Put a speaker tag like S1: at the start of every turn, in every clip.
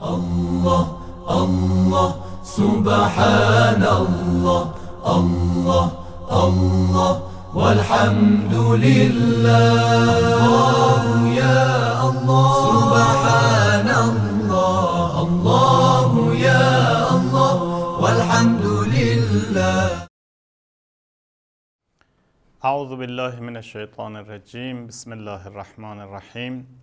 S1: الله الله سبحان الله الله الله والحمد لله الله يا الله سبحان الله الله يا الله والحمد لله أعوذ بالله من الشيطان الرجيم بسم الله الرحمن الرحيم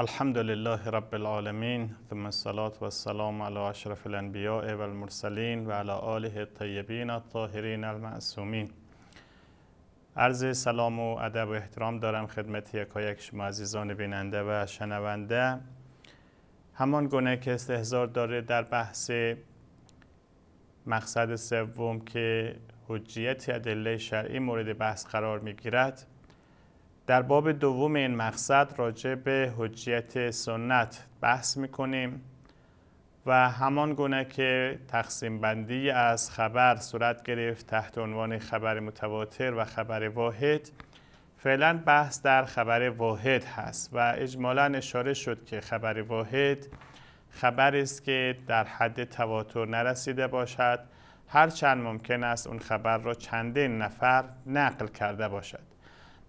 S1: الحمد لله رب العالمين ثم الصلاة والسلام على اشرف الانبیاء والمرسلین و علی آله الطیبین الطاهرین المعصومین عرض سلام و ادب و احترام دارم خدمت یکایک شما عزیزان بیننده و شنونده همان گونه که استهزار داره در بحث مقصد سوم که حجیت ادله شرعی مورد بحث قرار میگیرد در باب دوم این مقصد راجع به حجیت سنت بحث میکنیم و همان گونه که تقسیم بندی از خبر صورت گرفت تحت عنوان خبر متواتر و خبر واحد فعلا بحث در خبر واحد هست و اجمالا اشاره شد که خبر واحد خبر است که در حد تواتر نرسیده باشد هر چند ممکن است اون خبر را چندین نفر نقل کرده باشد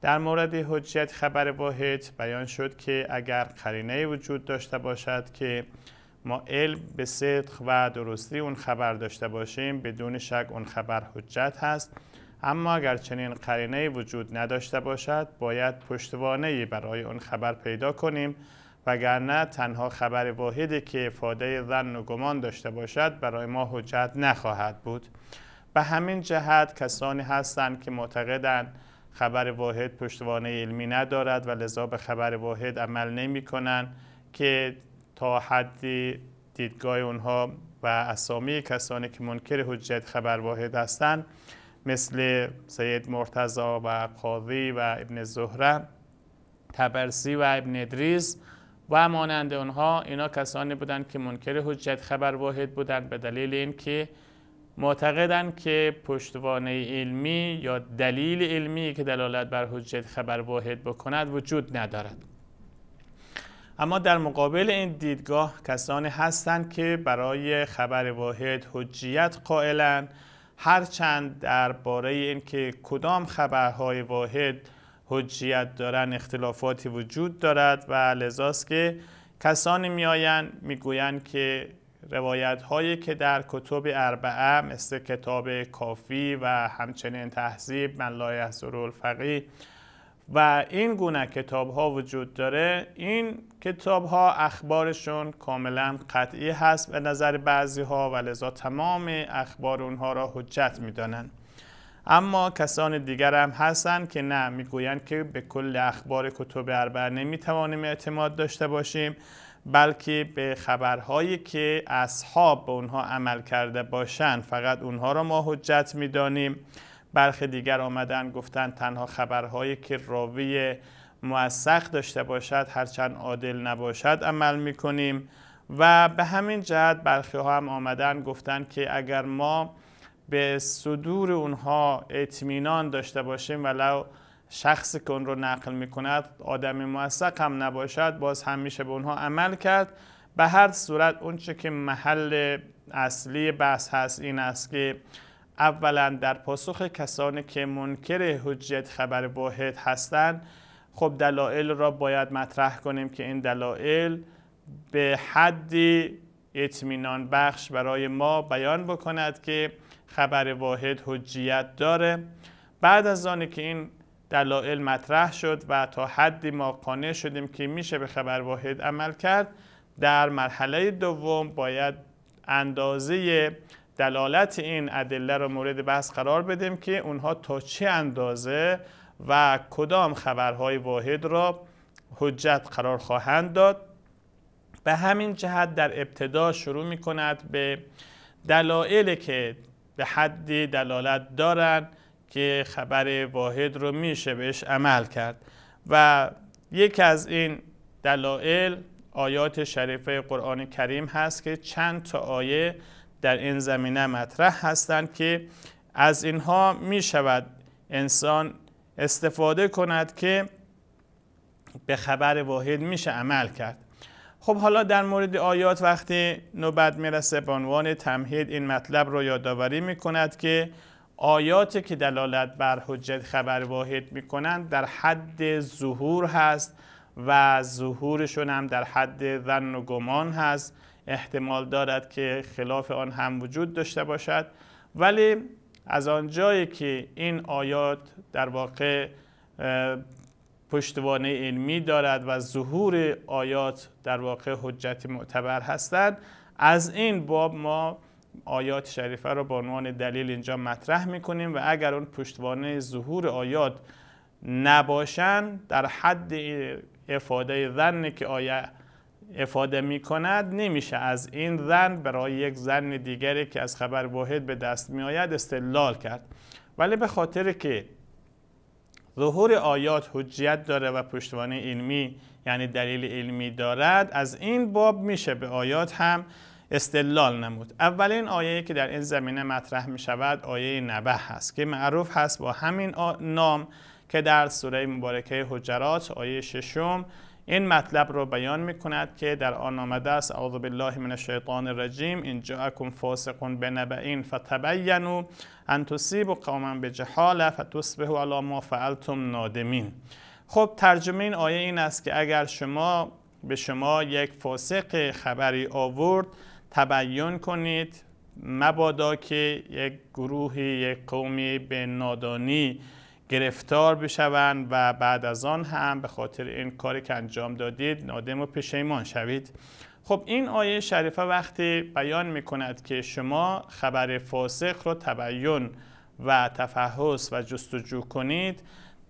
S1: در مورد حجیت خبر واحد بیان شد که اگر قرینه وجود داشته باشد که ما علم به صدق و درستی اون خبر داشته باشیم بدون شک اون خبر حجت هست اما اگر چنین قرینه وجود نداشته باشد باید پشتوانه برای اون خبر پیدا کنیم وگرنه تنها خبر واحدی که افاده زن و گمان داشته باشد برای ما حجت نخواهد بود به همین جهت کسانی هستند که معتقدند خبر واحد پشتوانه علمی ندارد و لذا به خبر واحد عمل نمی کنند که تا حدی دیدگاه اونها و اسامی کسانی که منکر حجت خبر واحد هستند مثل سید مرتضا و قاضی و ابن زهره تبرسی و ابن دریز و مانند اونها اینا کسانی بودند که منکر حجت خبر واحد بودند به دلیل اینکه معتقدند که پشتوانه علمی یا دلیل علمی که دلالت بر حجت خبر واحد بکند وجود ندارد اما در مقابل این دیدگاه کسانی هستند که برای خبر واحد حجیت قائلند هرچند درباره اینکه کدام خبرهای واحد حجیت دارن اختلافاتی وجود دارد و لذاست که کسانی میآیند میگویند که روایت هایی که در کتب اربعه مثل کتاب کافی و همچنین تهذیب من لایحضر الفقی و این گونه کتاب ها وجود داره این کتاب ها اخبارشون کاملا قطعی هست به نظر بعضی ها و لذا تمام اخبار اونها را حجت دانن اما کسان دیگر هم هستند که نه میگویند که به کل اخبار کتب اربعه توانیم اعتماد داشته باشیم بلکه به خبرهایی که اصحاب به اونها عمل کرده باشند فقط اونها را ما حجت میدانیم برخی دیگر آمدن گفتن تنها خبرهایی که راوی موثق داشته باشد هرچند عادل نباشد عمل میکنیم و به همین جهت برخی ها هم آمدن گفتن که اگر ما به صدور اونها اطمینان داشته باشیم ولو شخص که اون رو نقل می کند آدم موثق هم نباشد باز همیشه میشه به اونها عمل کرد به هر صورت اونچه که محل اصلی بحث هست این است که اولا در پاسخ کسانی که منکر حجت خبر واحد هستند خب دلایل را باید مطرح کنیم که این دلایل به حدی اطمینان بخش برای ما بیان بکند که خبر واحد حجیت داره بعد از آنی که این دلایل مطرح شد و تا حدی ما قانع شدیم که میشه به خبر واحد عمل کرد در مرحله دوم باید اندازه دلالت این ادله را مورد بحث قرار بدیم که اونها تا چه اندازه و کدام خبرهای واحد را حجت قرار خواهند داد به همین جهت در ابتدا شروع می کند به دلایلی که به حدی دلالت دارند که خبر واحد رو میشه بهش عمل کرد و یکی از این دلایل آیات شریفه قرآن کریم هست که چند تا آیه در این زمینه مطرح هستند که از اینها می شود انسان استفاده کند که به خبر واحد میشه عمل کرد خب حالا در مورد آیات وقتی نوبت میرسه به عنوان تمهید این مطلب رو یادآوری می کند که آیاتی که دلالت بر حجت خبر واحد کنند در حد ظهور هست و ظهورشون هم در حد ظن و گمان هست احتمال دارد که خلاف آن هم وجود داشته باشد ولی از آنجایی که این آیات در واقع پشتوانه علمی دارد و ظهور آیات در واقع حجت معتبر هستند از این باب ما آیات شریفه رو به عنوان دلیل اینجا مطرح میکنیم و اگر اون پشتوانه ظهور آیات نباشن در حد افاده ظن که آیه افاده می کند نمیشه از این زن برای یک زن دیگری که از خبر واحد به دست می آید استلال کرد ولی به خاطر که ظهور آیات حجیت داره و پشتوانه علمی یعنی دلیل علمی دارد از این باب میشه به آیات هم استدلال نمود اولین آیه‌ای که در این زمینه مطرح می شود آیه نبه هست که معروف هست با همین نام که در سوره مبارکه حجرات آیه ششم این مطلب رو بیان می کند که در آن آمده است اعوذ بالله من الشیطان الرجیم ان به فاسق بنبئین فتبینوا ان قومن قوما جحاله فتصبحوا و ما فعلتم نادمین خب ترجمه این آیه این است که اگر شما به شما یک فاسق خبری آورد تبین کنید مبادا که یک گروهی یک قومی به نادانی گرفتار بشوند و بعد از آن هم به خاطر این کاری که انجام دادید نادم و پشیمان شوید خب این آیه شریفه وقتی بیان می کند که شما خبر فاسق را تبین و تفحص و جستجو کنید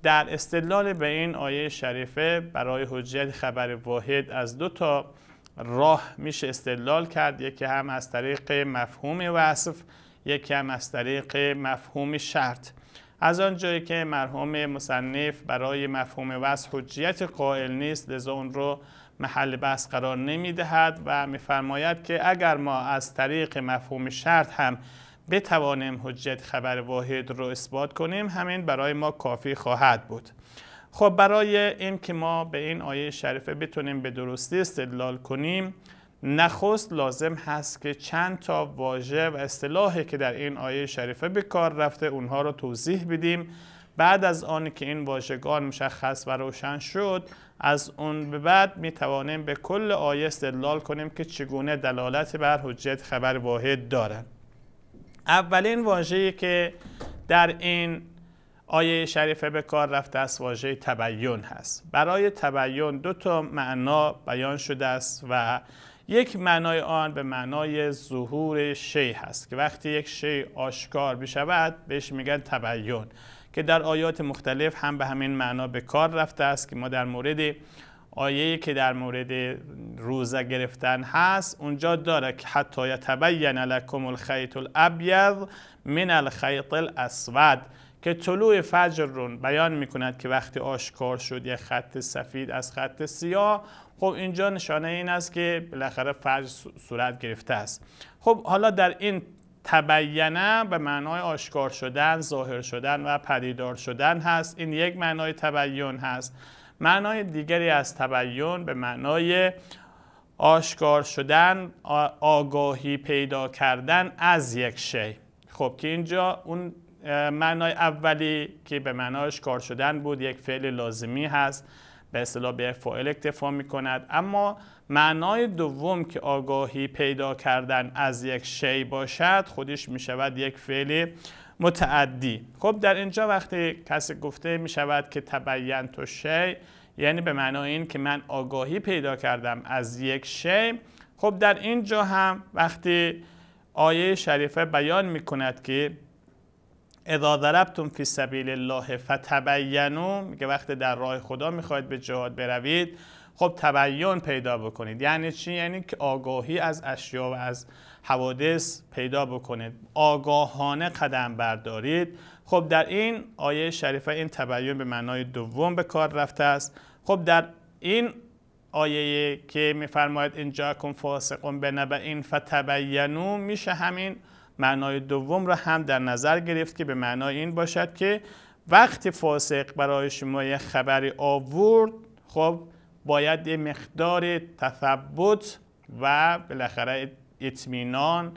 S1: در استدلال به این آیه شریفه برای حجیت خبر واحد از دو تا راه میشه استدلال کرد یکی هم از طریق مفهوم وصف یکی هم از طریق مفهوم شرط از آنجایی که مرحوم مصنف برای مفهوم وصف حجیت قائل نیست لذا اون رو محل بحث قرار نمیدهد و میفرماید که اگر ما از طریق مفهوم شرط هم بتوانیم حجیت خبر واحد رو اثبات کنیم همین برای ما کافی خواهد بود خب برای این که ما به این آیه شریفه بتونیم به درستی استدلال کنیم نخست لازم هست که چند تا واژه و اصطلاحی که در این آیه شریفه به کار رفته اونها رو توضیح بدیم بعد از آن که این واژگان مشخص و روشن شد از اون به بعد می توانیم به کل آیه استدلال کنیم که چگونه دلالت بر حجت خبر واحد دارند اولین واژه‌ای که در این آیه شریفه به کار رفته از واژه تبین هست برای تبیون دو تا معنا بیان شده است و یک معنای آن به معنای ظهور شی هست که وقتی یک شی آشکار بشود بهش میگن تبیون که در آیات مختلف هم به همین معنا به کار رفته است که ما در مورد آیه که در مورد روزه گرفتن هست اونجا داره که حتی تبیین لکم الخیط الابیض من الخیط الاسود که طلوع فجر رو بیان می کند که وقتی آشکار شد یک خط سفید از خط سیاه خب اینجا نشانه این است که بالاخره فجر صورت گرفته است خب حالا در این تبینه به معنای آشکار شدن، ظاهر شدن و پدیدار شدن هست این یک معنای تبین هست معنای دیگری از تبین به معنای آشکار شدن، آگاهی پیدا کردن از یک شی خب که اینجا اون معنای اولی که به معنایش کار شدن بود یک فعل لازمی هست به اصطلاح به فاعل اکتفا می کند اما معنای دوم که آگاهی پیدا کردن از یک شی باشد خودش می شود یک فعل متعدی خب در اینجا وقتی کسی گفته می شود که تبین تو شی یعنی به معنای این که من آگاهی پیدا کردم از یک شی خب در اینجا هم وقتی آیه شریفه بیان می کند که اذا ضربتم فی سبیل الله فتبینو میگه وقت در راه خدا میخواید به جهاد بروید خب تبین پیدا بکنید یعنی چی یعنی که آگاهی از اشیاء و از حوادث پیدا بکنید آگاهانه قدم بردارید خب در این آیه شریفه این تبین به معنای دوم به کار رفته است خب در این آیه که میفرماید اینجا کن فاسقون به نبعین فتبینو میشه همین معنای دوم را هم در نظر گرفت که به معنای این باشد که وقتی فاسق برای شما یه خبری آورد خب باید یه مقدار تثبت و بالاخره اطمینان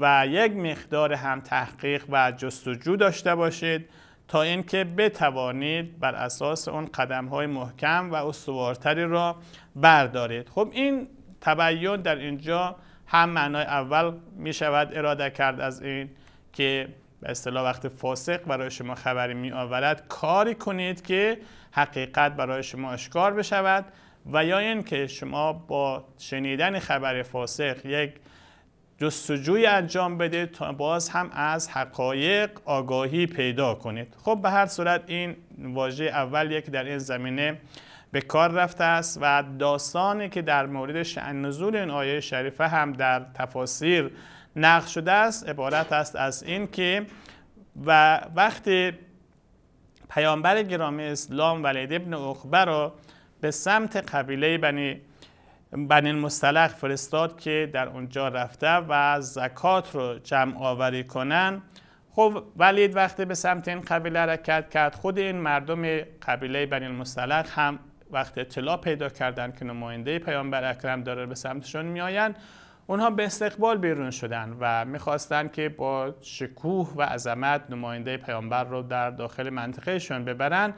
S1: و یک مقدار هم تحقیق و جستجو داشته باشید تا اینکه بتوانید بر اساس اون قدم های محکم و استوارتری را بردارید خب این تبیین در اینجا هم معنای اول می شود اراده کرد از این که به اصطلاح وقت فاسق برای شما خبری می آورد کاری کنید که حقیقت برای شما اشکار بشود و یا اینکه شما با شنیدن خبر فاسق یک جستجوی انجام بده تا باز هم از حقایق آگاهی پیدا کنید خب به هر صورت این واژه اول یک در این زمینه به کار رفته است و داستانی که در مورد شأن نزول این آیه شریفه هم در تفاسیر نقش شده است عبارت است از این که و وقتی پیامبر گرامی اسلام ولید ابن عقبه را به سمت قبیله بنی بنی المستلق فرستاد که در اونجا رفته و زکات رو جمع آوری کنن خب ولید وقتی به سمت این قبیله حرکت کرد خود این مردم قبیله بنی المستلق هم وقت اطلاع پیدا کردن که نماینده پیامبر اکرم داره به سمتشون میآیند اونها به استقبال بیرون شدن و میخواستن که با شکوه و عظمت نماینده پیامبر رو در داخل منطقهشون ببرن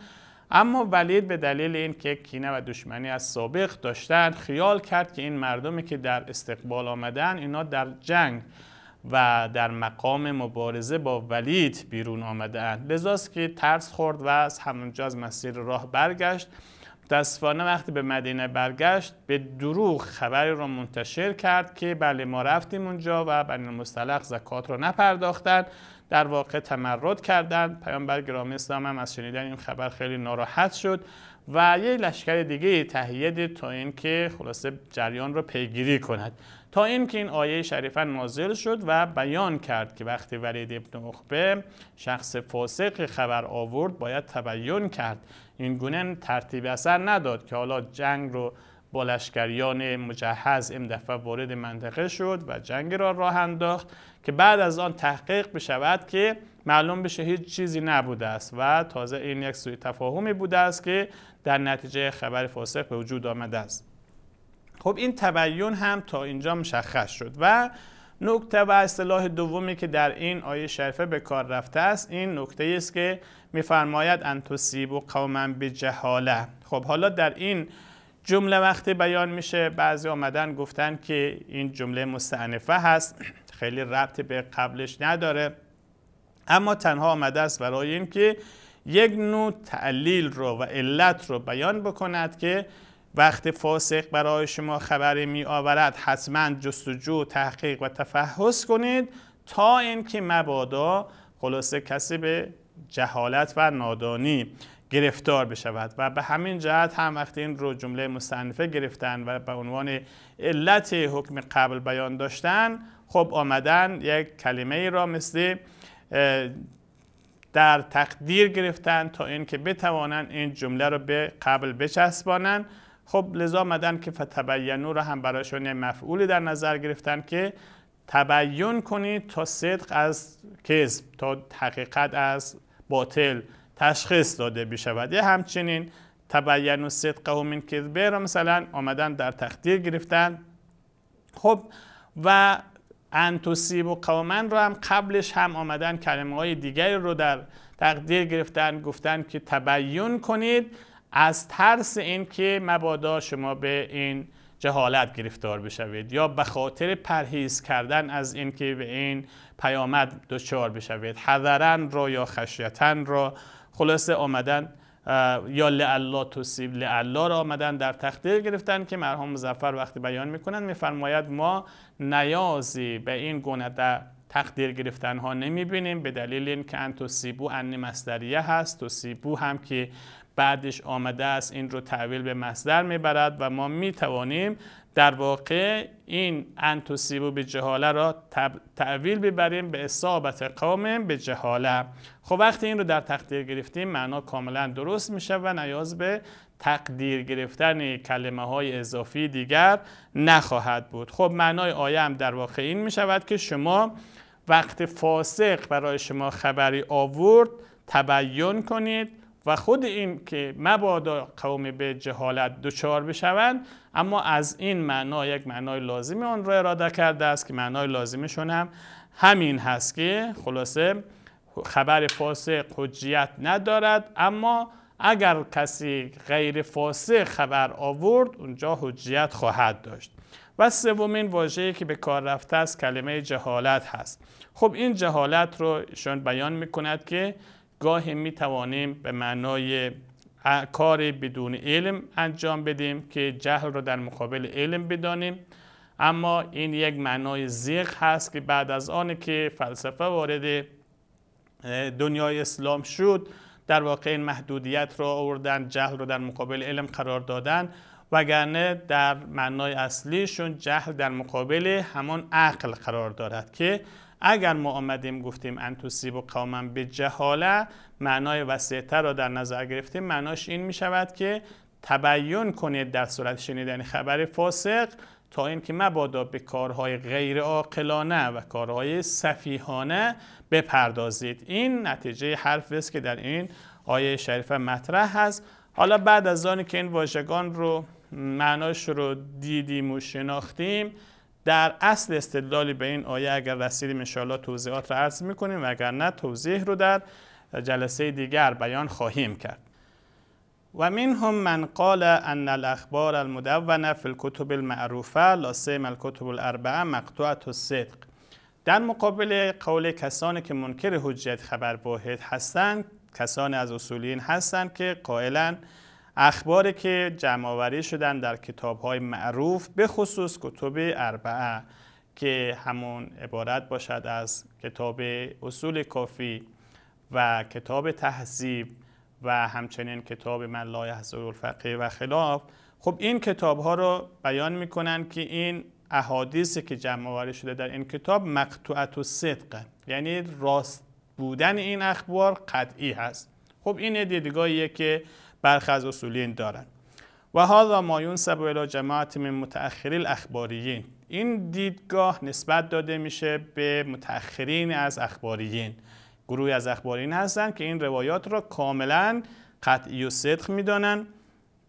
S1: اما ولید به دلیل اینکه کینه و دشمنی از سابق داشتن خیال کرد که این مردمی که در استقبال آمدن اینا در جنگ و در مقام مبارزه با ولید بیرون آمدن لذاست که ترس خورد و از همونجا از مسیر راه برگشت متاسفانه وقتی به مدینه برگشت به دروغ خبری را منتشر کرد که بله ما رفتیم اونجا و بنی المستلق زکات رو نپرداختند. در واقع تمرد کردند پیامبر گرامی اسلام هم از شنیدن این خبر خیلی ناراحت شد و یه لشکر دیگه تهیه دید تا اینکه خلاصه جریان را پیگیری کند تا اینکه این آیه شریفا نازل شد و بیان کرد که وقتی ولید ابن اخبه شخص فاسق خبر آورد باید تبیین کرد این گونه ترتیب اثر نداد که حالا جنگ رو با لشکریان مجهز این دفعه وارد منطقه شد و جنگ را راه انداخت که بعد از آن تحقیق بشود که معلوم بشه هیچ چیزی نبوده است و تازه این یک سوی تفاهمی بوده است که در نتیجه خبر فاسق به وجود آمده است خب این تبیین هم تا اینجا مشخص شد و نکته و اصطلاح دومی که در این آیه شریفه به کار رفته است این نکته است که میفرماید ان تصیب و قوما به جهاله خب حالا در این جمله وقتی بیان میشه بعضی آمدن گفتن که این جمله مستعنفه هست خیلی ربط به قبلش نداره اما تنها آمده است برای اینکه یک نوع تعلیل رو و علت رو بیان بکند که وقت فاسق برای شما خبری می آورد حتما جستجو تحقیق و تفحص کنید تا اینکه مبادا خلاصه کسی به جهالت و نادانی گرفتار بشود و به همین جهت هم وقتی این رو جمله مصنفه گرفتن و به عنوان علت حکم قبل بیان داشتن خب آمدن یک کلمه ای را مثل در تقدیر گرفتن تا اینکه بتوانند این جمله را به قبل بچسبانند خب لذا آمدن که فتبینو را هم برایشون مفعولی در نظر گرفتن که تبین کنید تا صدق از کذب تا حقیقت از باطل تشخیص داده بشود یه همچنین تبین و صدقه و من کذبه را مثلا آمدن در تقدیر گرفتن خب و انتوسیب و قومن را هم قبلش هم آمدن کلمه های دیگری رو در تقدیر گرفتن گفتن که تبین کنید از ترس اینکه مبادا شما به این جهالت گرفتار بشوید یا به خاطر پرهیز کردن از اینکه به این پیامد دچار بشوید حذرن را یا خشیتن را خلاصه آمدن یا لعلا توصیب لعلا را آمدن در تقدیر گرفتن که مرحوم زفر وقتی بیان میکنند میفرماید ما نیازی به این گونه تقدیر گرفتن ها نمی بینیم به دلیل اینکه ان توسیبو ان مصدریه هست توسیبو هم که بعدش آمده است این رو تحویل به مصدر میبرد و ما میتوانیم در واقع این انتوسیبو به جهاله را تعویل ببریم به اصابت قوم به جهاله خب وقتی این رو در تقدیر گرفتیم معنا کاملا درست میشه و نیاز به تقدیر گرفتن کلمه های اضافی دیگر نخواهد بود خب معنای آیه هم در واقع این میشود که شما وقت فاسق برای شما خبری آورد تبیین کنید و خود این که مبادا قوم به جهالت دچار بشوند اما از این معنا یک معنای لازمی آن را اراده کرده است که معنای لازمشون هم همین هست که خلاصه خبر فاسق حجیت ندارد اما اگر کسی غیر فاسق خبر آورد اونجا حجیت خواهد داشت و سومین واژه‌ای که به کار رفته است کلمه جهالت هست خب این جهالت رو ایشان بیان میکند که گاهی می توانیم به معنای کاری بدون علم انجام بدیم که جهل را در مقابل علم بدانیم اما این یک معنای زیغ هست که بعد از آن که فلسفه وارد دنیای اسلام شد در واقع این محدودیت را آوردن جهل را در مقابل علم قرار دادن وگرنه در معنای اصلیشون جهل در مقابل همان عقل قرار دارد که اگر ما آمدیم گفتیم انتوسیب و قومم به جهاله معنای وسیعتر را در نظر گرفتیم معناش این می شود که تبین کنید در صورت شنیدن خبر فاسق تا اینکه مبادا به کارهای غیر عاقلانه و کارهای صفیحانه بپردازید این نتیجه حرف است که در این آیه شریفه مطرح هست حالا بعد از آن که این واژگان رو معناش رو دیدیم و شناختیم در اصل استدلالی به این آیه اگر رسیدیم انشاءالله توضیحات را عرض میکنیم نه توضیح رو در جلسه دیگر بیان خواهیم کرد و منهم من قال ان الاخبار المدونه فی الکتب المعروفه لا سیم الكتب الاربعه و صدق. در مقابل قول کسانی که منکر حجت خبر واحد هستند کسانی از اصولیین هستند که قائلا اخباری که جمعآوری شدن در های معروف به خصوص کتب اربعه که همون عبارت باشد از کتاب اصول کافی و کتاب تهذیب و همچنین کتاب من لای الفقه و خلاف خب این کتاب ها رو بیان میکنن که این احادیثی که جمع آوری شده در این کتاب مقتوعت و صدقه یعنی راست بودن این اخبار قطعی هست خب این دیدگاهیه که برخی از اصولین دارن و هذا ما ینسب الی جماعت من متأخری الاخباریین این دیدگاه نسبت داده میشه به متأخرین از اخباریین گروهی از اخباریین هستند که این روایات را کاملا قطعی و صدق میدانن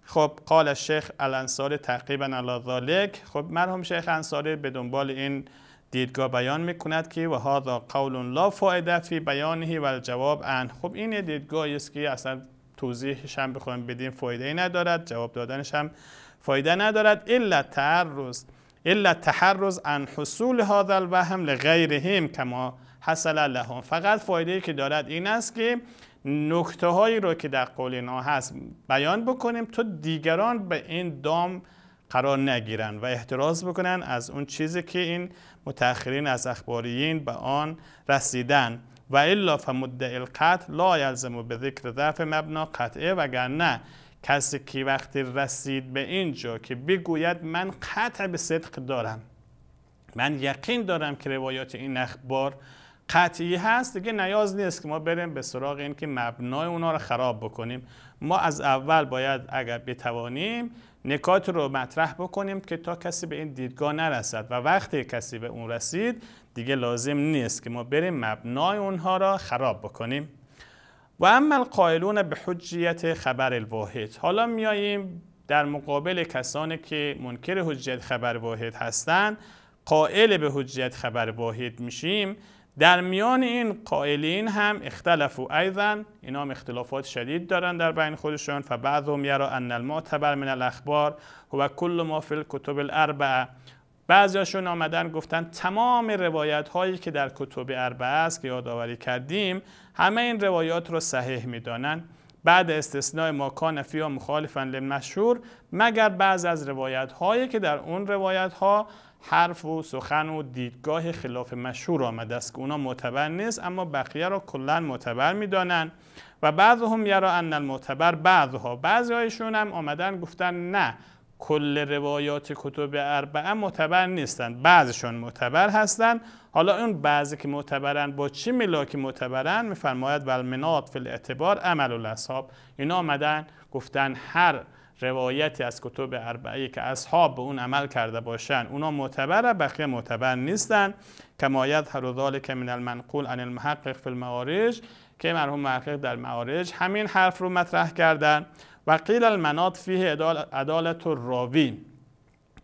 S1: خب قال شیخ الانصاری تقریبا علی ذالک خب مرحوم شیخ انصاری به دنبال این دیدگاه بیان میکند که و هذا قول لا فائده فی بیانه و الجواب خب این دیدگاهی است که اصلا توضیحش هم بخوایم بدیم فایده ای ندارد جواب دادنش هم فایده ندارد الا تعرض الا تحرز ان حصول هذا الوهم لغیرهم کما حصل لهم فقط فایده ای که دارد این است که نکته هایی رو که در قول اینا هست بیان بکنیم تا دیگران به این دام قرار نگیرن و احتراز بکنن از اون چیزی که این متأخرین از اخباریین به آن رسیدن و الا فمده القتل لا یلزم به ذکر ضعف مبنا قطعه وگرنه کسی که وقتی رسید به اینجا که بگوید من قطع به صدق دارم من یقین دارم که روایات این اخبار قطعی هست دیگه نیاز نیست که ما بریم به سراغ این که مبنای اونا رو خراب بکنیم ما از اول باید اگر بتوانیم نکات رو مطرح بکنیم که تا کسی به این دیدگاه نرسد و وقتی کسی به اون رسید دیگه لازم نیست که ما بریم مبنای اونها را خراب بکنیم و اما القائلون به حجیت خبر الواحد حالا میاییم در مقابل کسانی که منکر حجیت خبر واحد هستند قائل به حجیت خبر واحد میشیم در میان این قائلین هم اختلاف و ایضا اینا هم اختلافات شدید دارن در بین خودشون فبعضهم یرا ان المعتبر من الاخبار هو کل ما فی الکتب الاربعه بعضیاشون آمدن گفتن تمام روایت هایی که در کتب اربعه است که یادآوری کردیم همه این روایات رو صحیح میدانند بعد استثناء ما کان فیا مخالفن للمشهور مگر بعض از روایت هایی که در اون روایت ها حرف و سخن و دیدگاه خلاف مشهور آمده است که اونا معتبر نیست اما بقیه را کلا معتبر میدانن و بعضهم یرا ان المعتبر بعضها بعضی هایشون هم آمدن گفتن نه کل روایات کتب اربعه معتبر نیستند بعضشون معتبر هستند حالا اون بعضی که معتبرن با چه ملاکی معتبرن میفرماید والمناط فی الاعتبار عمل الاصحاب اینا آمدن گفتن هر روایتی از کتب اربعه که اصحاب به اون عمل کرده باشن اونا معتبره بقیه معتبر نیستن کما هر ذالک من المنقول عن المحقق فی المعارج که مرحوم محقق در معارج همین حرف رو مطرح کردند. و قیل المناط فیه عدالت و راوی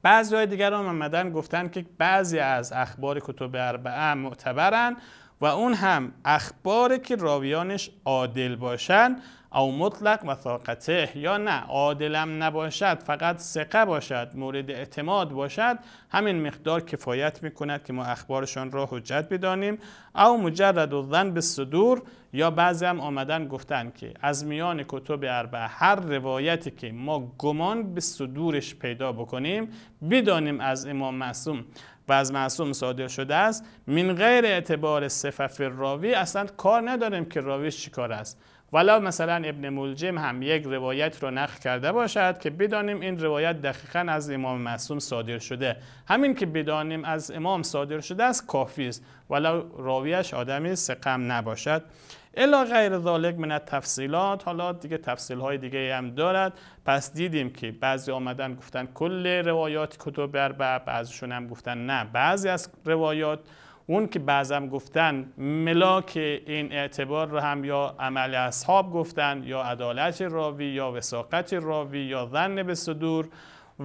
S1: بعضی های دیگر هم آمدن گفتن که بعضی از اخبار کتب اربعه معتبرن و اون هم اخباری که راویانش عادل باشن او مطلق و ثاقته یا نه عادلم نباشد فقط ثقه باشد مورد اعتماد باشد همین مقدار کفایت می کند که ما اخبارشان را حجت بدانیم او مجرد و ظن به صدور یا بعضی هم آمدن گفتن که از میان کتب اربعه هر روایتی که ما گمان به صدورش پیدا بکنیم بدانیم از امام معصوم و از معصوم صادر شده است من غیر اعتبار صفف راوی اصلا کار نداریم که راویش چیکار است ولا مثلا ابن ملجم هم یک روایت رو نقل کرده باشد که بدانیم این روایت دقیقا از امام معصوم صادر شده همین که بدانیم از امام صادر شده است کافی است ولا راویش آدمی سقم نباشد الا غیر ذالک من تفصیلات حالا دیگه تفصیل های دیگه هم دارد پس دیدیم که بعضی آمدن گفتن کل روایات کتب بر بعضیشون هم گفتن نه بعضی از روایات اون که بعضم گفتن ملاک این اعتبار رو هم یا عمل اصحاب گفتن یا عدالت راوی یا وساقت راوی یا ظن به صدور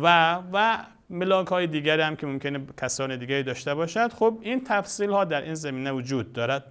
S1: و و ملاک های دیگر هم که ممکنه کسان دیگری داشته باشد خب این تفصیل ها در این زمینه وجود دارد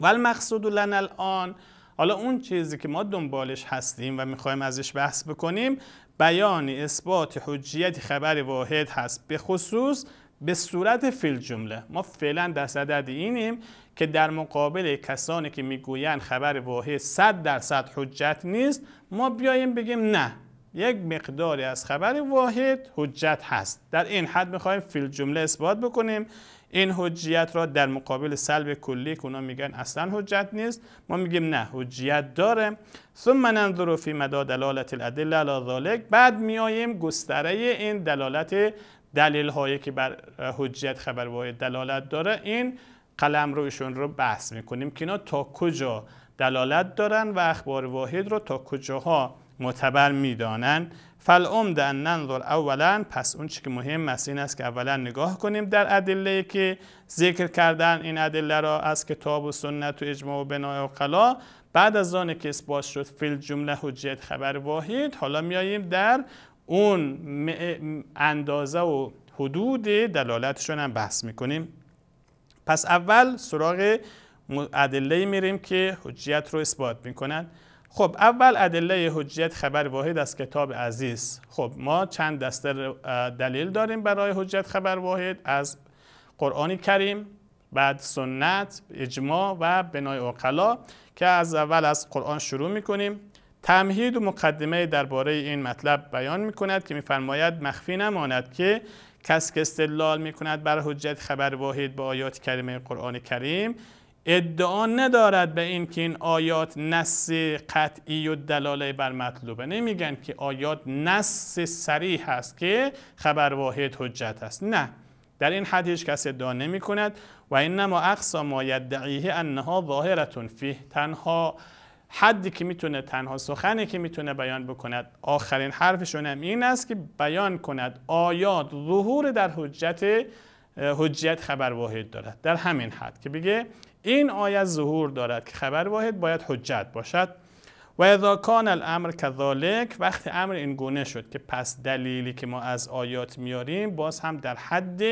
S1: ول مقصود لن الان حالا اون چیزی که ما دنبالش هستیم و میخوایم ازش بحث بکنیم بیان اثبات حجیت خبر واحد هست به خصوص به صورت فیل جمله ما فعلا در صدد اینیم که در مقابل کسانی که میگویند خبر واحد 100 درصد حجت نیست ما بیاییم بگیم نه یک مقداری از خبر واحد حجت هست در این حد میخوایم فیل جمله اثبات بکنیم این حجیت را در مقابل سلب کلی که اونا میگن اصلا حجت نیست ما میگیم نه حجیت داره ثم ننظر فی مدا دلالت الادله علی ذلک بعد میاییم گستره این دلالت دلیل هایی که بر حجیت خبر واحد دلالت داره این قلم رویشون رو بحث میکنیم که اینا تا کجا دلالت دارن و اخبار واحد رو تا کجاها معتبر میدانن فل ان ننظر اولا پس اون که مهم است این است که اولا نگاه کنیم در ادله که ذکر کردن این ادله را از کتاب و سنت و اجماع و بنای و قلا بعد از آن که اثبات شد فیل جمله حجیت خبر واحد حالا میاییم در اون اندازه و حدود دلالتشون هم بحث میکنیم پس اول سراغ ادله میریم که حجیت رو اثبات میکنن خب اول ادله حجیت خبر واحد از کتاب عزیز خب ما چند دسته دلیل داریم برای حجیت خبر واحد از قرآن کریم بعد سنت اجماع و بنای اقلا که از اول از قرآن شروع میکنیم تمهید و مقدمه درباره این مطلب بیان می کند که میفرماید مخفی نماند که کس که استدلال می کند بر حجت خبر واحد با آیات کریمه قرآن کریم ادعا ندارد به این که این آیات نص قطعی و دلاله بر مطلوبه نمیگن که آیات نص سریح هست که خبر واحد حجت است نه در این حد هیچ کس ادعا نمی کند و انما اقصا ما یدعیه انها ظاهرتون فیه تنها حدی که میتونه تنها سخنی که میتونه بیان بکند آخرین حرفشون هم این است که بیان کند آیات ظهور در حجت حجت خبر واحد دارد در همین حد که بگه این آیات ظهور دارد که خبر واحد باید حجت باشد و اذا کان الامر کذالک وقتی امر این گونه شد که پس دلیلی که ما از آیات میاریم باز هم در حد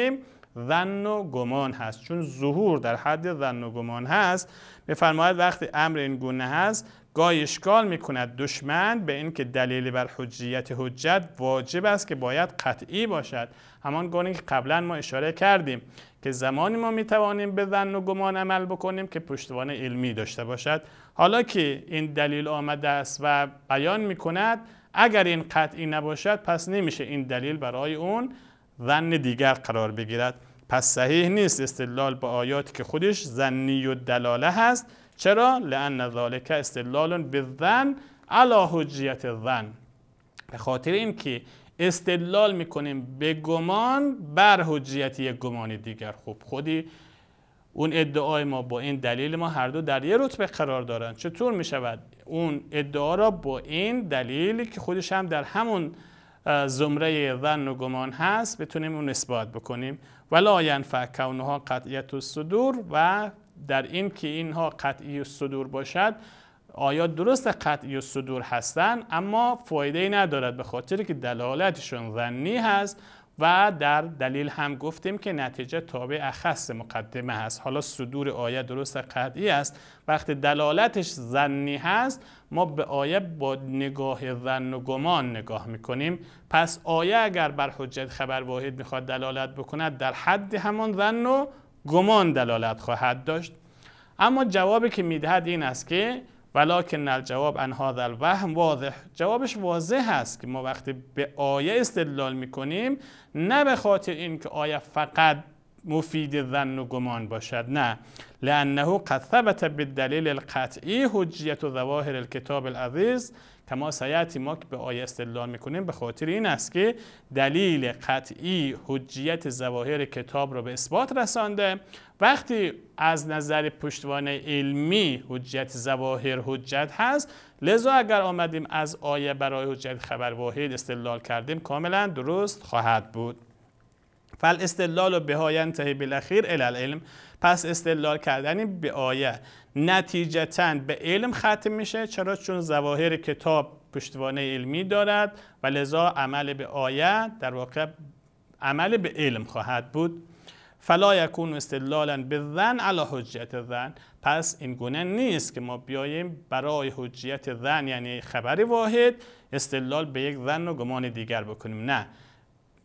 S1: ظن و گمان هست چون ظهور در حد ظن و گمان هست میفرماید وقتی امر این گونه هست گاهی اشکال میکند دشمن به اینکه دلیلی بر حجیت حجت واجب است که باید قطعی باشد همان گونه که قبلا ما اشاره کردیم که زمانی ما توانیم به ظن و گمان عمل بکنیم که پشتوانه علمی داشته باشد حالا که این دلیل آمده است و بیان میکند اگر این قطعی نباشد پس نمیشه این دلیل برای اون ظن دیگر قرار بگیرد پس صحیح نیست استدلال با آیات که خودش زنی و دلاله هست چرا لان ذالک استدلال به ظن علا حجیت ظن به خاطر اینکه استدلال میکنیم به گمان بر حجیت یک گمان دیگر خوب خودی اون ادعای ما با این دلیل ما هر دو در یه رتبه قرار دارن چطور میشود اون ادعا را با این دلیلی که خودش هم در همون زمره ظن و گمان هست بتونیم اون اثبات بکنیم ولا ینفع کونها قطعیت و صدور و در این که اینها قطعی و صدور باشد آیا درست قطعی و صدور هستند اما فایده ای ندارد به خاطر که دلالتشون ظنی هست و در دلیل هم گفتیم که نتیجه تابع اخص مقدمه هست حالا صدور آیه درست قطعی است وقتی دلالتش زنی هست ما به آیه با نگاه زن و گمان نگاه میکنیم پس آیه اگر بر حجت خبر واحد میخواد دلالت بکند در حد همان زن و گمان دلالت خواهد داشت اما جوابی که میدهد این است که ولکن الجواب ان هذا الوهم واضح جوابش واضح هست که ما وقتی به آیه استدلال میکنیم نه به خاطر اینکه آیه فقط مفید ظن و گمان باشد نه لانه قد ثبت بالدلیل القطعی حجیت و ظواهر کتاب العزیز کما سیعتی ما که به آیه استدلال میکنیم به خاطر این است که دلیل قطعی حجیت ظواهر کتاب را به اثبات رسانده وقتی از نظر پشتوانه علمی حجیت ظواهر حجت هست لذا اگر آمدیم از آیه برای حجیت خبر واحد استدلال کردیم کاملا درست خواهد بود فل استدلال و به های انتهی العلم پس استدلال کردنی به آیه نتیجتا به علم ختم میشه چرا چون زواهر کتاب پشتوانه علمی دارد و لذا عمل به آیه در واقع عمل به علم خواهد بود فلا یکون استدلالا به ذن علی حجیت ذن پس این گونه نیست که ما بیاییم برای حجیت ذن یعنی خبر واحد استدلال به یک ذن و گمان دیگر بکنیم نه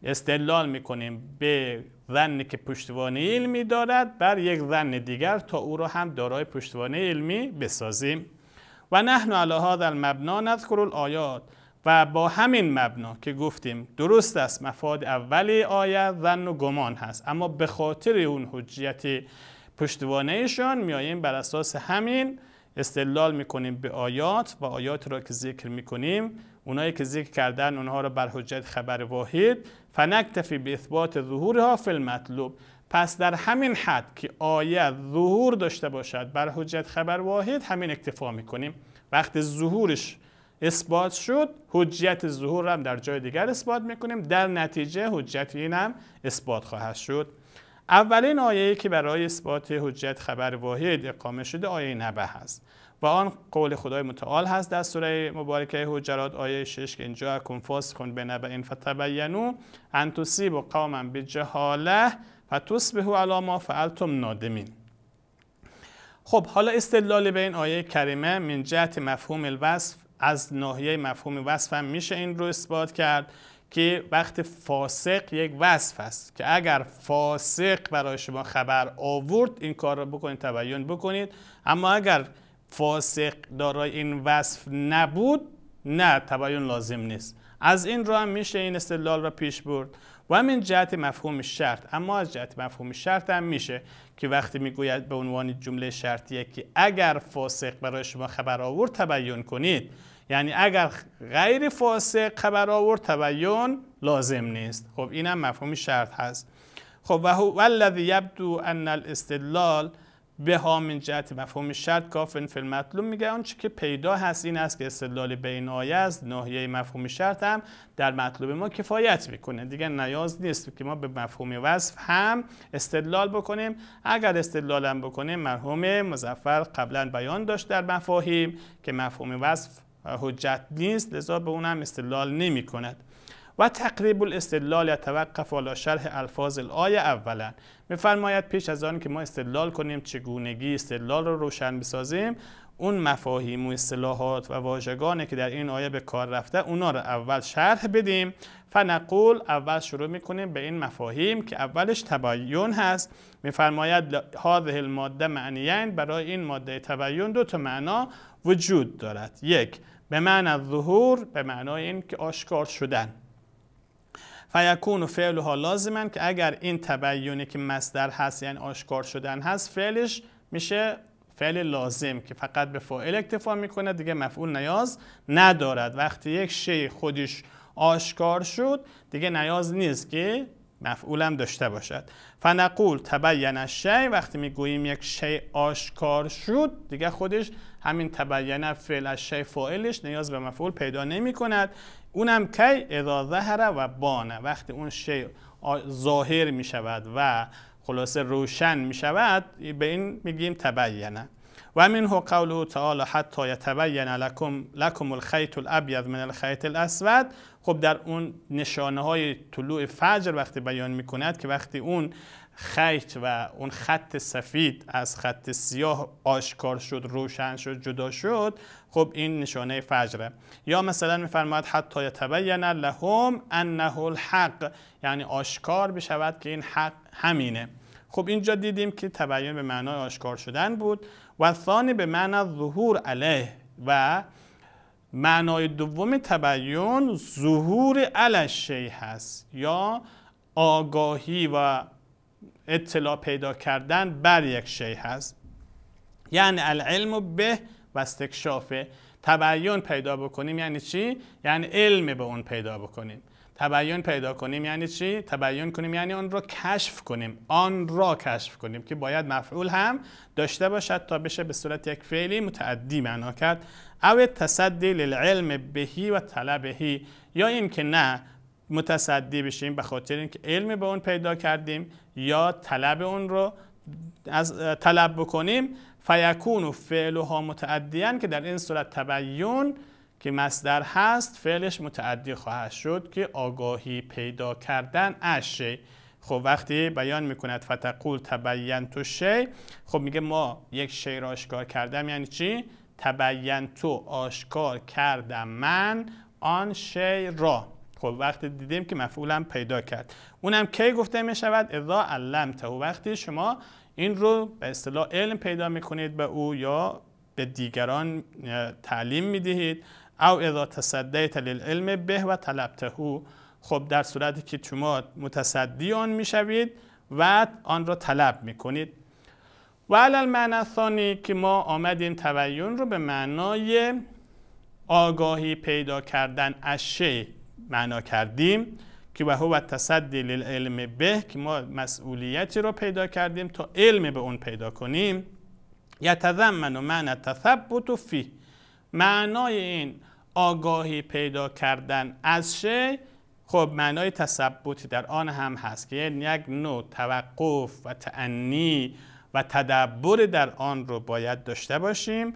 S1: استدلال میکنیم به ظن که پشتوانه علمی دارد بر یک ظن دیگر تا او را هم دارای پشتوانه علمی بسازیم و نحن علی هذا المبنا نذکر الآیات و با همین مبنا که گفتیم درست است مفاد اولی آیه ظن و گمان هست اما به خاطر اون حجیت ایشان میاییم بر اساس همین استدلال میکنیم به آیات و آیات را که ذکر میکنیم اونایی که ذکر کردن اونها را بر حجت خبر واحد فنکتفی به اثبات ظهورها فی المطلوب پس در همین حد که آیه ظهور داشته باشد بر حجت خبر واحد همین اکتفا میکنیم وقتی ظهورش اثبات شد حجت ظهور هم در جای دیگر اثبات میکنیم در نتیجه حجت این هم اثبات خواهد شد اولین آیه که برای اثبات حجت خبر واحد اقامه شده آیه نبه هست و آن قول خدای متعال هست در سوره مبارکه حجرات آیه 6 که اینجا کن کن به این فتبینو ان تصیبوا قوما جهاله فتصبحوا علی ما فعلتم نادمین خب حالا استدلال به این آیه کریمه من جهت مفهوم الوصف از ناحیه مفهوم وصف هم میشه این رو اثبات کرد که وقت فاسق یک وصف است که اگر فاسق برای شما خبر آورد این کار رو بکنید تبیین بکنید اما اگر فاسق دارای این وصف نبود نه تباین لازم نیست از این را هم میشه این استدلال را پیش برد و همین جهت مفهوم شرط اما از جهت مفهوم شرط هم میشه که وقتی میگوید به عنوان جمله شرطیه که اگر فاسق برای شما خبر آورد تبین کنید یعنی اگر غیر فاسق خبر آورد تبین لازم نیست خب اینم مفهوم شرط هست خب و هو الذی یبدو ان الاستدلال به همین جهت مفهوم شرط کافن فی المطلوب میگه آنچه که پیدا هست این است که استدلال بین آیه از ناحیه مفهوم شرط هم در مطلوب ما کفایت میکنه دیگه نیاز نیست که ما به مفهوم وصف هم استدلال بکنیم اگر استدلال هم بکنیم مرحوم مزفر قبلا بیان داشت در مفاهیم که مفهوم وصف حجت نیست لذا به هم استدلال نمی کند و تقریب الاستدلال یتوقف علی شرح الفاظ الایه اولا میفرماید پیش از آن که ما استدلال کنیم چگونگی استدلال رو روشن بسازیم اون مفاهیم و اصطلاحات و واژگانی که در این آیه به کار رفته اونا رو اول شرح بدیم فنقول اول شروع میکنیم به این مفاهیم که اولش تباین هست میفرماید هذه الماده معنیین برای این ماده تباین دو تا معنا وجود دارد یک به معنی ظهور به معنای این که آشکار شدن فیکون و فعلها لازمن که اگر این تبیینی که مصدر هست یعنی آشکار شدن هست فعلش میشه فعل لازم که فقط به فاعل اکتفا میکنه دیگه مفعول نیاز ندارد وقتی یک شی خودش آشکار شد دیگه نیاز نیست که مفعولم داشته باشد فنقول تبین الشی وقتی میگوییم یک شی آشکار شد دیگه خودش همین تبین فعل الشی فاعلش نیاز به مفعول پیدا نمی کند اونم کی اذا ظهر و بانه وقتی اون شی ظاهر می شود و خلاصه روشن می شود به این میگیم تبینه و منه قوله تعالی حتی یتبین لکم لکم الخیط الابیض من الخیط الاسود خب در اون نشانه های طلوع فجر وقتی بیان می کند که وقتی اون خیط و اون خط سفید از خط سیاه آشکار شد روشن شد جدا شد خب این نشانه فجره یا مثلا میفرماید حتی یتبین لهم انه الحق یعنی آشکار بشود که این حق همینه خب اینجا دیدیم که تبین به معنای آشکار شدن بود و ثانی به معنای ظهور علیه و معنای دوم تبین ظهور علی شی هست یا آگاهی و اطلاع پیدا کردن بر یک شی هست یعنی العلم به و استکشافه تبیین پیدا بکنیم یعنی چی یعنی علم به اون پیدا بکنیم تبیین پیدا کنیم یعنی چی تبیین کنیم یعنی آن را کشف کنیم آن را کشف کنیم که باید مفعول هم داشته باشد تا بشه به صورت یک فعلی متعدی معنا کرد او تصدی للعلم بهی و طلبهی یا اینکه نه متصدی بشیم به خاطر اینکه علم به اون پیدا کردیم یا طلب اون رو از طلب بکنیم فیکون و فعلها متعدیان که در این صورت تبیین که مصدر هست فعلش متعدی خواهد شد که آگاهی پیدا کردن از شی خب وقتی بیان میکند فتقول تبین تو شی خب میگه ما یک شی را آشکار کردم یعنی چی تبین تو آشکار کردم من آن شی را خب وقتی دیدیم که مفعولم پیدا کرد اونم کی گفته می شود اذا علمته وقتی شما این رو به اصطلاح علم پیدا میکنید به او یا به دیگران تعلیم میدهید او اذا تصدیت علم به و طلبته خب در صورتی که شما متصدی آن میشوید و آن را طلب میکنید و علل معنی ثانی که ما آمدیم توین رو به معنای آگاهی پیدا کردن از شی معنا کردیم که و هو تصدی للعلم به که ما مسئولیتی رو پیدا کردیم تا علم به اون پیدا کنیم و معنا تثبت فی معنای این آگاهی پیدا کردن از شی خب معنای تثبتی در آن هم هست که یعنی یک نوع توقف و تعنی و تدبر در آن رو باید داشته باشیم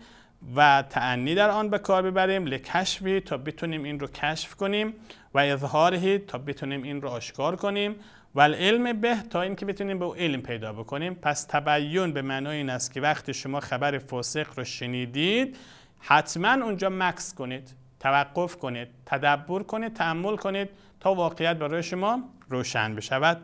S1: و تعنی در آن به کار ببریم لکشفی تا بتونیم این رو کشف کنیم و اظهاره تا بتونیم این رو آشکار کنیم و علم به تا اینکه بتونیم به علم پیدا بکنیم پس تبین به معنای این است که وقتی شما خبر فاسق رو شنیدید حتما اونجا مکس کنید توقف کنید تدبر کنید تعمل کنید تا واقعیت برای شما روشن بشود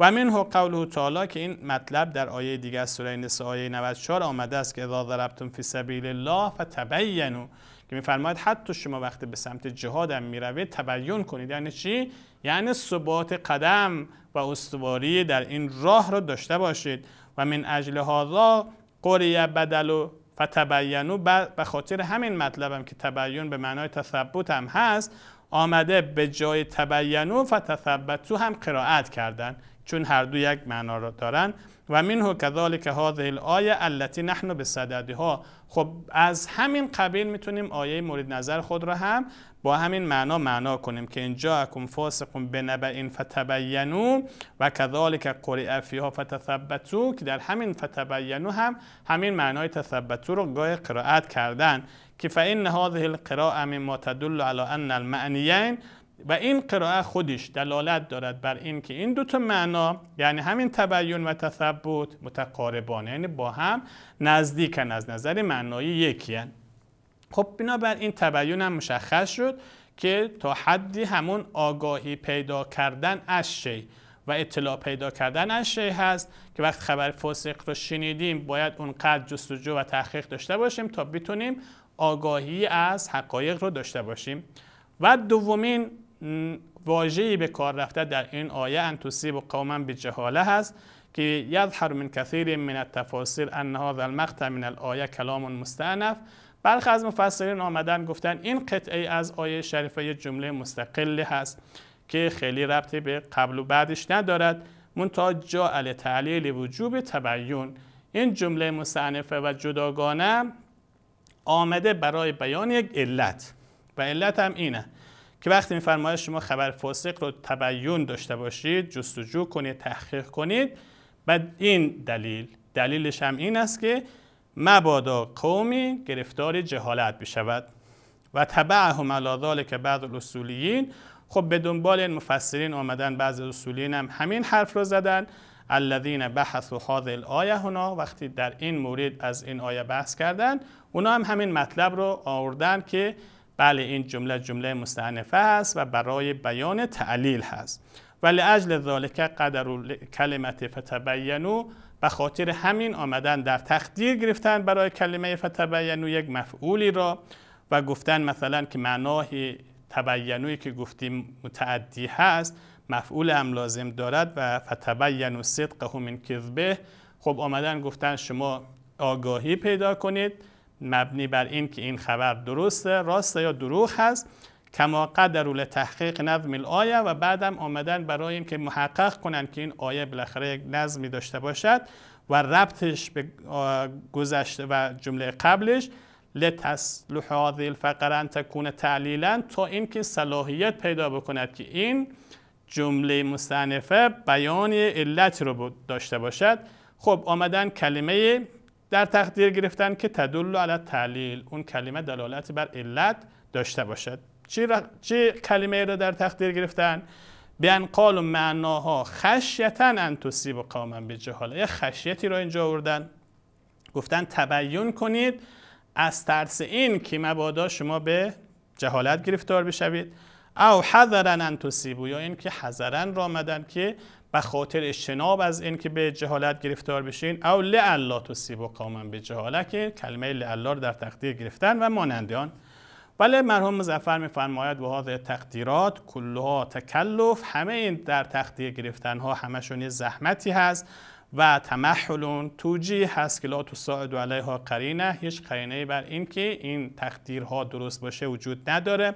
S1: و منه قوله تعالی که این مطلب در آیه دیگه از سوره نساء آیه 94 آمده است که اذا ضربتم فی سبیل الله فتبینوا که میفرماید حتی شما وقتی به سمت جهاد هم میروید تبین کنید یعنی چی یعنی ثبات قدم و استواری در این راه را داشته باشید و من اجل هذا قریه بدل و فتبینو به خاطر همین مطلبم هم که تبین به معنای تثبت هم هست آمده به جای تبینو تو هم قرائت کردن چون هر دو یک معنا را دارن و منه کذالک هذه الآیه التی نحن به خب از همین قبیل میتونیم آیه مورد نظر خود را هم با همین معنا معنا کنیم که اینجا اکم فاسقون به نبعین فتبینو و کذالک قرئ فیها فتثبتو که در همین فتبینو هم همین معنای تثبتو رو گاه قرائت کردن که این هذه القراءه مما تدل علی ان المعنیین و این قرائه خودش دلالت دارد بر این که این دوتا معنا یعنی همین تبیین و تثبت متقاربانه یعنی با هم نزدیکن از نظر معنایی یکی خب بنابر این تبیین هم مشخص شد که تا حدی همون آگاهی پیدا کردن از شی و اطلاع پیدا کردن از شی هست که وقت خبر فاسق رو شنیدیم باید اونقدر جستجو و تحقیق داشته باشیم تا بتونیم آگاهی از حقایق رو داشته باشیم و دومین واجهی به کار رفته در این آیه ان و قوما به جهاله هست که یظهر من کثیر من التفاسیر ان هذا المقطع من الآیه کلام مستعنف برخی از مفسرین آمدن گفتن این قطعه از آیه شریفه جمله مستقل هست که خیلی ربطی به قبل و بعدش ندارد منتها جا علی تعلیل وجوب تبیون این جمله مستعنفه و جداگانه آمده برای بیان یک علت و علت هم اینه که وقتی میفرماید شما خبر فاسق رو تبیین داشته باشید جستجو کنید تحقیق کنید بعد این دلیل دلیلش هم این است که مبادا قومی گرفتار جهالت بشود و تبعهم علی ذلک بعض الاصولیین خب به دنبال این مفسرین آمدن بعض اصولیین هم همین حرف رو زدن الذین بحثوا هذه الآیه هنا وقتی در این مورد از این آیه بحث کردن اونا هم همین مطلب رو آوردن که بله این جمله جمله مستعنفه است و برای بیان تعلیل هست ولی اجل ذالک قدر کلمت فتبینو به خاطر همین آمدن در تقدیر گرفتن برای کلمه فتبینو یک مفعولی را و گفتن مثلا که معناهی تبینوی که گفتیم متعدی هست مفعول هم لازم دارد و فتبینو صدقه من کذبه خب آمدن گفتن شما آگاهی پیدا کنید مبنی بر این که این خبر درسته راسته یا دروغ هست کما قدر تحقیق نظم آیه و بعدم آمدن برای این که محقق کنند که این آیه بالاخره یک نظمی داشته باشد و ربطش به گذشته و جمله قبلش لتصلح هذه الفقره ان تكون تعلیلا تا اینکه صلاحیت پیدا بکند که این جمله مستنفه بیان علت رو داشته باشد خب آمدن کلمه در تقدیر گرفتن که تدل علی تعلیل اون کلمه دلالت بر علت داشته باشد چه, کلمه چه کلمه را در تقدیر گرفتن به قال و معناها خشیتن ان تصیب قوما به جهاله یه خشیتی را اینجا آوردن گفتن تبیین کنید از ترس این که مبادا شما به جهالت گرفتار بشوید او حذرن ان تصیبو یا این که حذرن را آمدن که و خاطر اجتناب از اینکه به جهالت گرفتار بشین او لعلا سیب و قامن به جهالت که کلمه لعلا در تقدیر گرفتن و مانندیان بله مرحوم مزفر میفرماید و هذه تقدیرات کلها تکلف همه این در تقدیر گرفتن ها همشون زحمتی هست و تمحلون توجی هست که لا تساعد علیها قرینه هیچ قرینه بر این که این تقدیرها درست باشه وجود نداره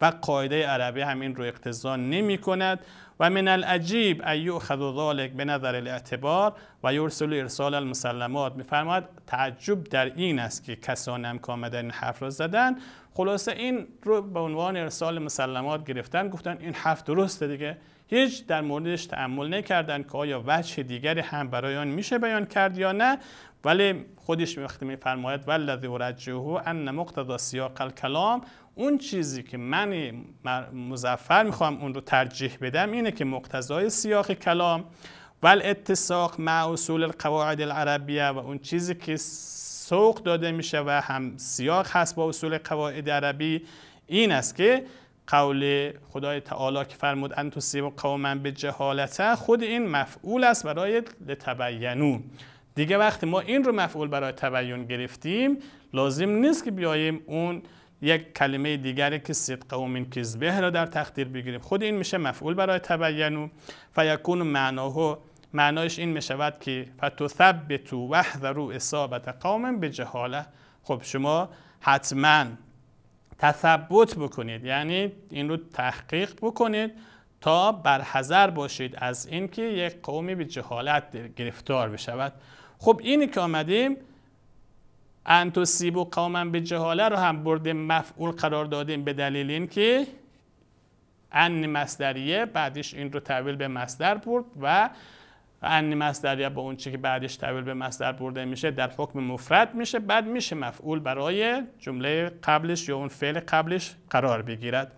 S1: و قاعده عربی همین رو اقتضا نمی کند و من العجیب ایو خذ ذالک به نظر الاعتبار و یرسل ارسال المسلمات میفرماید تعجب در این است که هم که آمدن این حرف را زدن خلاصه این رو به عنوان ارسال مسلمات گرفتن گفتن این حرف درسته دیگه هیچ در موردش تعمل نکردن که آیا وجه دیگری هم برای آن میشه بیان کرد یا نه ولی خودش وقتی میفرماید ولذی و ان مقتضا سیاق الکلام اون چیزی که من مزفر میخوام اون رو ترجیح بدم اینه که مقتضای سیاق کلام و اتساق مع اصول القواعد العربیه و اون چیزی که سوق داده میشه و هم سیاق هست با اصول قواعد عربی این است که قول خدای تعالی که فرمود ان سیب قوم به جهالته خود این مفعول است برای لتبینو دیگه وقتی ما این رو مفعول برای تبین گرفتیم لازم نیست که بیاییم اون یک کلمه دیگری که سید قوم این کذبه را در تقدیر بگیریم خود این میشه مفعول برای تبینو یکون معناه معنایش این میشود که فتثبتو وحذرو اصابت قوم به جهاله خب شما حتماً. تثبت بکنید یعنی این رو تحقیق بکنید تا برحضر باشید از اینکه یک قومی به جهالت گرفتار بشود خب اینی که آمدیم انتوسیب و قومم به جهاله رو هم برده مفعول قرار دادیم به دلیل اینکه ان مصدریه بعدش این رو تحویل به مصدر برد و ان یا با اون چی که بعدش تبدیل به مصدر برده میشه در حکم مفرد میشه بعد میشه مفعول برای جمله قبلش یا اون فعل قبلش قرار بگیرد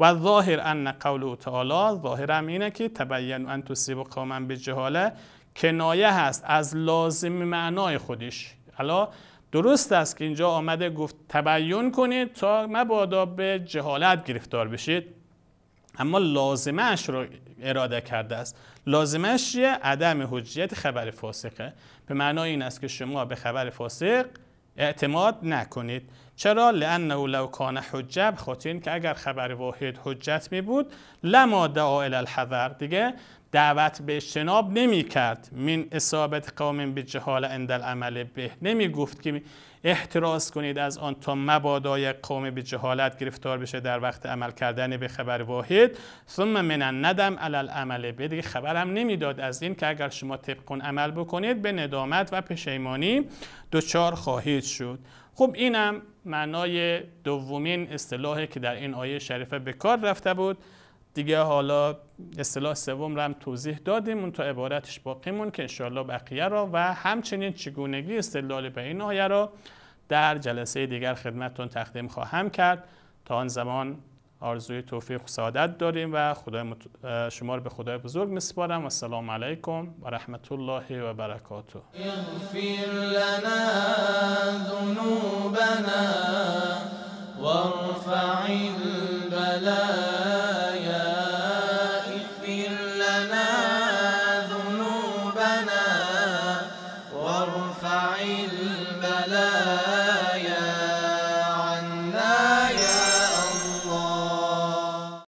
S1: و ظاهر ان قول تعالی ظاهرم اینه که تبین ان و قوما به جهاله کنایه هست از لازم معنای خودش حالا درست است که اینجا آمده گفت تبین کنید تا مبادا به جهالت گرفتار بشید اما لازمه اش رو اراده کرده است لازمش چیه عدم حجیت خبر فاسقه به معنای این است که شما به خبر فاسق اعتماد نکنید چرا لانه لو کان حجه خب که اگر خبر واحد حجت می بود لما دعا الی دیگه دعوت به اجتناب نمی کرد من اصابت قوم به جهال عند العمل به نمی گفت که احتراز کنید از آن تا مبادای قوم به جهالت گرفتار بشه در وقت عمل کردن به خبر واحد ثم من ندم علی العمل به دیگه خبرم نمیداد از این که اگر شما طبقون عمل بکنید به ندامت و پشیمانی دچار خواهید شد خب اینم معنای دومین اصطلاحی که در این آیه شریفه به کار رفته بود دیگه حالا اصطلاح سوم رو هم توضیح دادیم اون تا عبارتش باقی مون که انشاءالله بقیه را و همچنین چگونگی استدلال به این آیه را در جلسه دیگر خدمتتون تقدیم خواهم کرد تا آن زمان آرزوی توفیق و سعادت داریم و خدای مت... شما رو به خدای بزرگ میسپارم و السلام علیکم و رحمت الله و برکاته اغفر لنا ذنوبنا وارفع البلایا